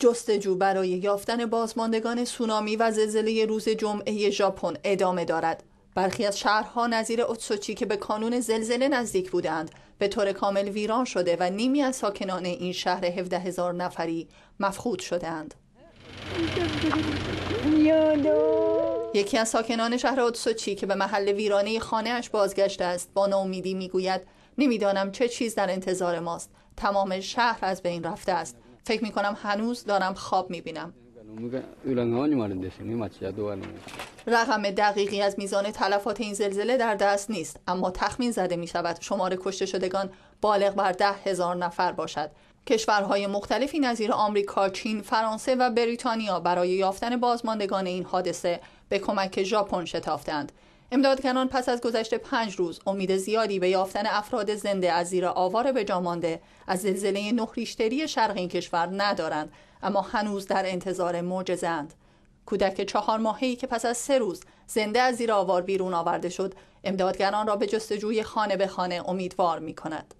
جستجو برای یافتن بازماندگان سونامی و زلزله روز جمعه ژاپن ادامه دارد. برخی از شهرها نظیر اتسوچی که به کانون زلزله نزدیک بودند به طور کامل ویران شده و نیمی از ساکنان این شهر 17 هزار نفری مفقود شدهاند. یکی از ساکنان شهر اتسوچی که به محل ویرانه خانهاش بازگشته است با ناامیدی میگوید نمیدانم چه چیز در انتظار ماست تمام شهر از بین رفته است فکر می کنم هنوز دارم خواب می بینم رقم دقیقی از میزان تلفات این زلزله در دست نیست اما تخمین زده می شود شمار کشته شدگان بالغ بر ده هزار نفر باشد کشورهای مختلفی نظیر آمریکا، چین، فرانسه و بریتانیا برای یافتن بازماندگان این حادثه به کمک ژاپن شتافتند. امدادکنان پس از گذشت پنج روز امید زیادی به یافتن افراد زنده از زیر آوار به جامانده از زلزله نهریشتری شرق این کشور ندارند اما هنوز در انتظار معجزهاند کودک چهار ماهی که پس از سه روز زنده از زیر آوار بیرون آورده شد امدادگران را به جستجوی خانه به خانه امیدوار می کند.